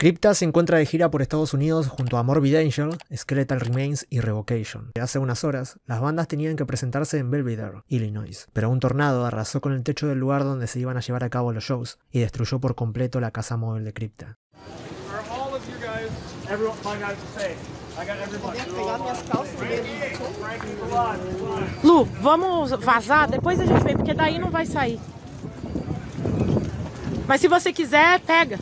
Crypta se encuentra de gira por Estados Unidos junto a Morbid Angel, Skeletal Remains y Revocation. Hace unas horas, las bandas tenían que presentarse en Belvedere, Illinois, pero un tornado arrasó con el techo del lugar donde se iban a llevar a cabo los shows y destruyó por completo la casa móvil de Crypta. Lu, vamos vazar, depois a gente vem, porque daí não vai sair. Mas se você quiser, pega.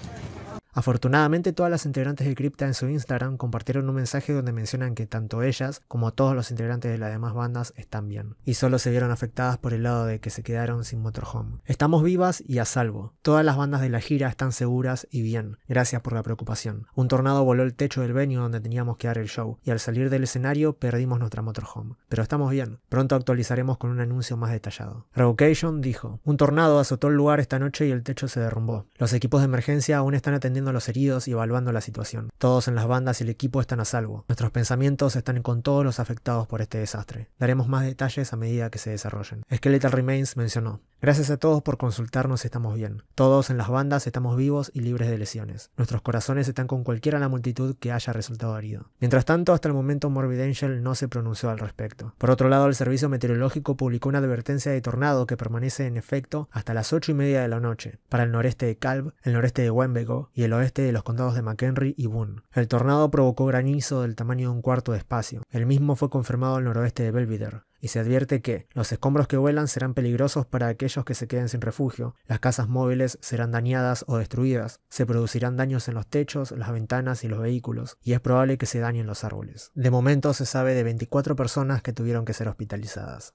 Afortunadamente, todas las integrantes de Crypta en su Instagram compartieron un mensaje donde mencionan que tanto ellas como todos los integrantes de las demás bandas están bien, y solo se vieron afectadas por el lado de que se quedaron sin motorhome. Estamos vivas y a salvo. Todas las bandas de la gira están seguras y bien. Gracias por la preocupación. Un tornado voló el techo del venue donde teníamos que dar el show, y al salir del escenario perdimos nuestra motorhome. Pero estamos bien. Pronto actualizaremos con un anuncio más detallado. Revocation dijo, un tornado azotó el lugar esta noche y el techo se derrumbó. Los equipos de emergencia aún están atendiendo los heridos y evaluando la situación. Todos en las bandas y el equipo están a salvo. Nuestros pensamientos están con todos los afectados por este desastre. Daremos más detalles a medida que se desarrollen. Skeletal Remains mencionó, Gracias a todos por consultarnos estamos bien. Todos en las bandas estamos vivos y libres de lesiones. Nuestros corazones están con cualquiera la multitud que haya resultado herido. Mientras tanto, hasta el momento Morbid Angel no se pronunció al respecto. Por otro lado, el Servicio Meteorológico publicó una advertencia de tornado que permanece en efecto hasta las ocho y media de la noche, para el noreste de Calv, el noreste de Wembego, y el oeste de los condados de McHenry y Boone. El tornado provocó granizo del tamaño de un cuarto de espacio. El mismo fue confirmado al noroeste de Belvidere y se advierte que los escombros que vuelan serán peligrosos para aquellos que se queden sin refugio, las casas móviles serán dañadas o destruidas, se producirán daños en los techos, las ventanas y los vehículos, y es probable que se dañen los árboles. De momento se sabe de 24 personas que tuvieron que ser hospitalizadas.